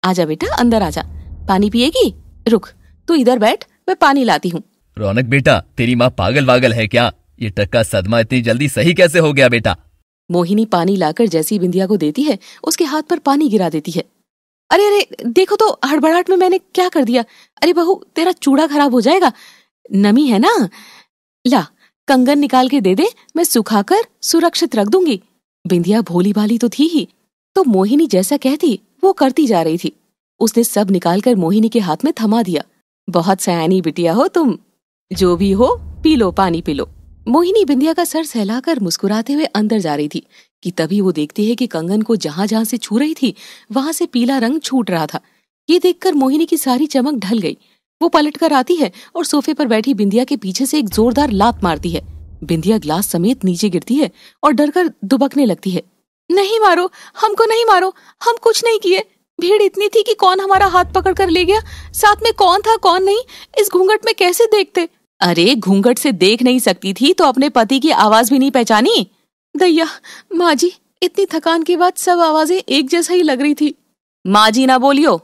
आजा बेटा अंदर आजा पानी पिएगी रुक तू इधर बैठ मैं पानी लाती हूँ रौनक बेटा तेरी माँ पागल वागल है क्या ये टक्का सदमा इतनी जल्दी सही कैसे हो गया बेटा मोहिनी पानी लाकर जैसी बिंदिया को देती है उसके हाथ पर पानी गिरा देती है अरे अरे देखो तो हड़बड़ाहट में मैंने क्या कर दिया अरे बहू तेरा चूड़ा खराब हो जाएगा नमी है ना ला कंगन निकाल के दे दे मैं सुखाकर सुरक्षित रख दूंगी बिंदिया भोली भाली तो थी ही तो मोहिनी जैसा कहती वो करती जा रही थी उसने सब निकाल कर मोहिनी के हाथ में थमा दिया बहुत सयानी बिटिया हो तुम जो भी हो पी लो पानी पी लो मोहिनी बिंदिया का सर सहलाकर मुस्कुराते हुए अंदर जा रही थी कि तभी वो देखती है कि कंगन को जहां जहां से छू रही थी वहां से पीला रंग छूट रहा था ये देखकर मोहिनी की सारी चमक ढल गई वो पलट कर आती है और सोफे पर बैठी बिंदिया के पीछे से एक जोरदार लात मारती है बिंदिया ग्लास समेत नीचे गिरती है और डर कर दुबकने लगती है नहीं मारो हमको नहीं मारो हम कुछ नहीं किए भीड़ इतनी थी कि कौन हमारा हाथ पकड़ कर ले गया साथ में कौन था कौन नहीं इस घूंघट में कैसे देखते अरे घूंघट से देख नहीं सकती थी तो अपने पति की आवाज भी नहीं पहचानी दैया माँ जी इतनी थकान के बाद सब आवाजें एक जैसा ही लग रही थी माँ जी ना बोलियो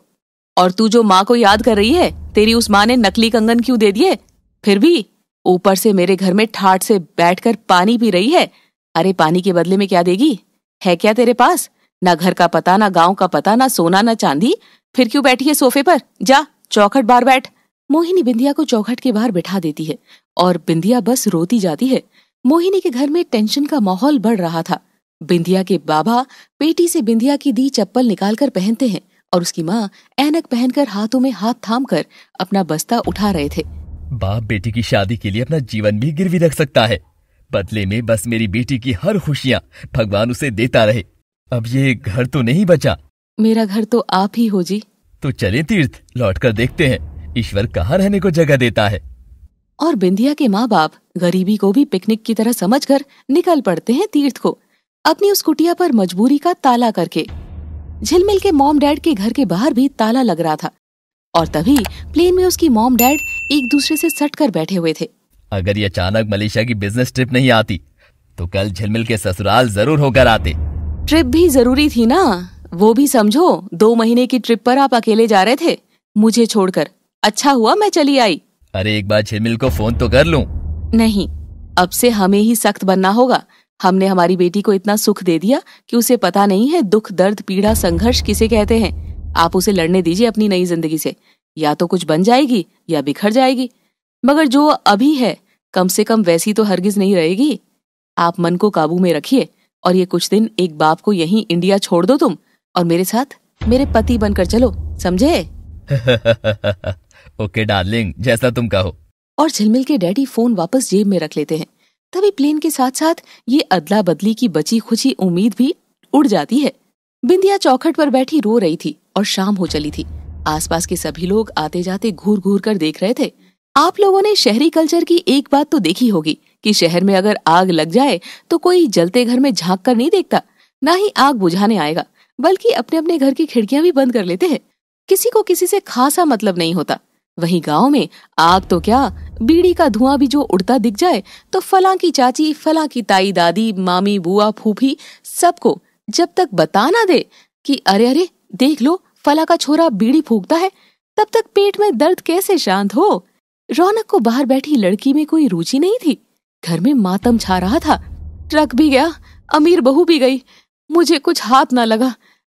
और तू जो माँ को याद कर रही है तेरी उस माँ ने नकली कंगन क्यों दे दिए फिर भी ऊपर से मेरे घर में ठाट से बैठकर पानी पी रही है अरे पानी के बदले में क्या देगी है क्या तेरे पास ना घर का पता ना गांव का पता ना सोना ना चांदी फिर क्यों बैठी है सोफे पर जा चौखट बार बैठ मोहिनी बिंदिया को चौखट के बाहर बिठा देती है और बिंदिया बस रोती जाती है मोहिनी के घर में टेंशन का माहौल बढ़ रहा था बिंदिया के बाबा पेटी से बिंदिया की दी चप्पल निकालकर पहनते हैं और उसकी माँ एनक पहनकर हाथों में हाथ थाम कर अपना बस्ता उठा रहे थे बाप बेटी की शादी के लिए अपना जीवन भी गिरवी रख सकता है बदले में बस मेरी बेटी की हर खुशियाँ भगवान उसे देता रहे अब ये घर तो नहीं बचा मेरा घर तो आप ही हो जी तो चले तीर्थ लौट कर देखते हैं ईश्वर कहाँ रहने को जगह देता है और बिंदिया के माँ बाप गरीबी को भी पिकनिक की तरह समझकर निकल पड़ते हैं तीर्थ को अपनी उस कुटिया पर मजबूरी का ताला करके झिलमिल के मॉम डैड के घर के बाहर भी ताला लग रहा था और तभी प्लेन में उसकी मॉम डैड एक दूसरे से सट कर बैठे हुए थे अगर ये अचानक मलेशिया की बिजनेस ट्रिप नहीं आती तो कल झिलमिल के ससुराल जरूर होकर आते ट्रिप भी जरूरी थी ना वो भी समझो दो महीने की ट्रिप पर आप अकेले जा रहे थे मुझे छोड़कर अच्छा हुआ मैं चली आई अरे एक बार झिलमिल को फोन तो कर लूँ नहीं अब से हमें ही सख्त बनना होगा हमने हमारी बेटी को इतना सुख दे दिया कि उसे पता नहीं है दुख दर्द पीड़ा संघर्ष किसे कहते हैं आप उसे लड़ने दीजिए अपनी नई जिंदगी से या तो कुछ बन जाएगी या बिखर जाएगी मगर जो अभी है कम से कम वैसी तो हरगिज नहीं रहेगी आप मन को काबू में रखिए और ये कुछ दिन एक बाप को यहीं इंडिया छोड़ दो तुम और मेरे साथ मेरे पति बनकर चलो समझे ओके डार्लिंग जैसा तुम कहो और झिलमिल के डैडी फोन वापस जेब में रख लेते हैं तभी प्लेन के साथ साथ ये अदला बदली की बची खुची उम्मीद भी उड़ जाती है बिंदिया चौखट पर बैठी रो रही थी और शाम हो चली थी आसपास के सभी लोग आते जाते घूर घूर कर देख रहे थे आप लोगों ने शहरी कल्चर की एक बात तो देखी होगी कि शहर में अगर आग लग जाए तो कोई जलते घर में झांक कर नहीं देखता ना ही आग बुझाने आएगा बल्कि अपने अपने घर की खिड़कियां भी बंद कर लेते हैं किसी को किसी से खासा मतलब नहीं होता वही गांव में आग तो क्या बीड़ी का धुआं भी जो उड़ता दिख जाए तो फला की चाची फला की ताई दादी मामी बुआ फूफी सबको जब तक बता ना दे कि अरे अरे देख लो फला का छोरा बीड़ी फूकता है तब तक पेट में दर्द कैसे शांत हो रौनक को बाहर बैठी लड़की में कोई रुचि नहीं थी घर में मातम छा रहा था ट्रक भी गया अमीर बहू भी गई मुझे कुछ हाथ ना लगा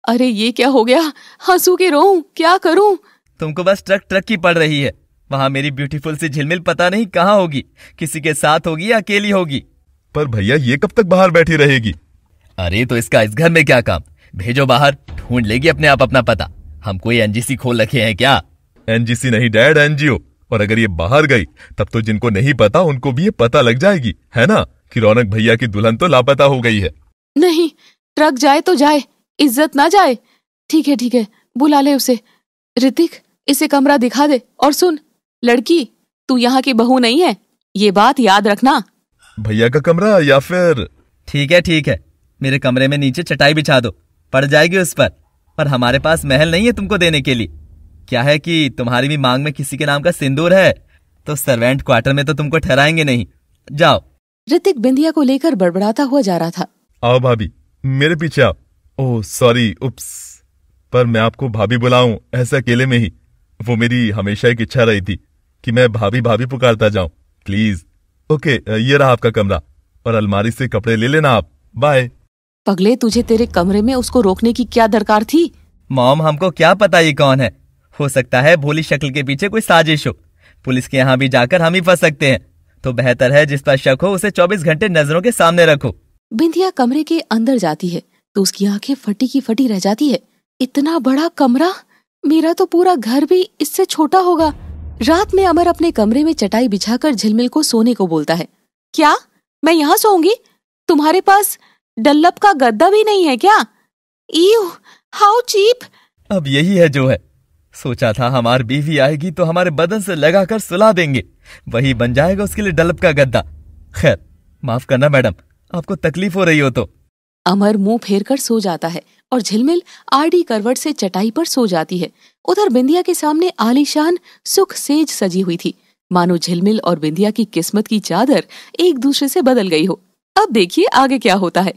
अरे ये क्या हो गया हंसू के रो क्या करूं तुमको बस ट्रक ट्रक की पड़ रही है वहां मेरी ब्यूटीफुल सी झिलमिल पता नहीं कहाँ होगी किसी के साथ होगी या अकेली होगी पर भैया ये कब तक बाहर बैठी रहेगी अरे तो इसका इस घर में क्या काम भेजो बाहर ढूंढ लेगी अपने आप अपना पता हम कोई एनजीसी खोल रखे हैं क्या एनजीसी नहीं डैड एनजीओ और अगर ये बाहर गई तब तो जिनको नहीं पता उनको भी ये पता लग जाएगी है ना कि रौनक भैया की दुल्हन तो लापता हो गई है नहीं ट्रक जाए तो जाए इज्जत ना जाए ठीक है ठीक है बुला ले उसे ऋतिक इसे कमरा दिखा दे और सुन लड़की तू यहाँ की बहू नहीं है ये बात याद रखना भैया का कमरा या फिर ठीक है ठीक है मेरे कमरे में नीचे चटाई बिछा दो पड़ जाएगी उस पर पर हमारे पास महल नहीं है तुमको देने के लिए क्या है कि तुम्हारी भी मांग में किसी के नाम का सिंदूर है तो सर्वेंट क्वार्टर में तो तुमको ठहराएंगे नहीं जाओ ऋतिक बिंदिया को लेकर बड़बड़ाता हुआ जा रहा था आओ भाभी मेरे पीछे आओ ओह सॉरी उप्स पर मैं आपको भाभी बुलाऊं ऐसे अकेले में ही वो मेरी हमेशा एक इच्छा रही थी कि मैं भाभी भाभी पुकारता जाऊं प्लीज ओके ये रहा आपका कमरा और अलमारी से कपड़े ले लेना आप बाय पगले तुझे तेरे कमरे में उसको रोकने की क्या दरकार थी मॉम हमको क्या पता ये कौन है हो सकता है भोली शक्ल के पीछे कोई साजिश हो पुलिस के यहाँ भी जाकर हम ही फंस सकते हैं तो बेहतर है जिस पर शक हो उसे चौबीस घंटे नजरों के सामने रखो बिंदिया कमरे के अंदर जाती है तो उसकी आंखें फटी की फटी रह जाती है इतना बड़ा कमरा मेरा तो पूरा घर भी इससे छोटा होगा रात में अमर अपने कमरे में चटाई बिछाकर झिलमिल को सोने को बोलता है क्या मैं यहाँ सोऊंगी तुम्हारे पास डल्लब का गद्दा भी नहीं है क्या हाउ चीप अब यही है जो है सोचा था हमारी बीवी आएगी तो हमारे बदन से लगाकर सुला देंगे वही बन जाएगा उसके लिए डल्लब का गद्दा खैर माफ करना मैडम आपको तकलीफ हो रही हो तो अमर मुंह फेर कर सो जाता है और झिलमिल आरडी करवट से चटाई पर सो जाती है उधर बिंदिया के सामने आलीशान सुख सेज सजी हुई थी मानो झिलमिल और बिंदिया की किस्मत की चादर एक दूसरे से बदल गई हो अब देखिए आगे क्या होता है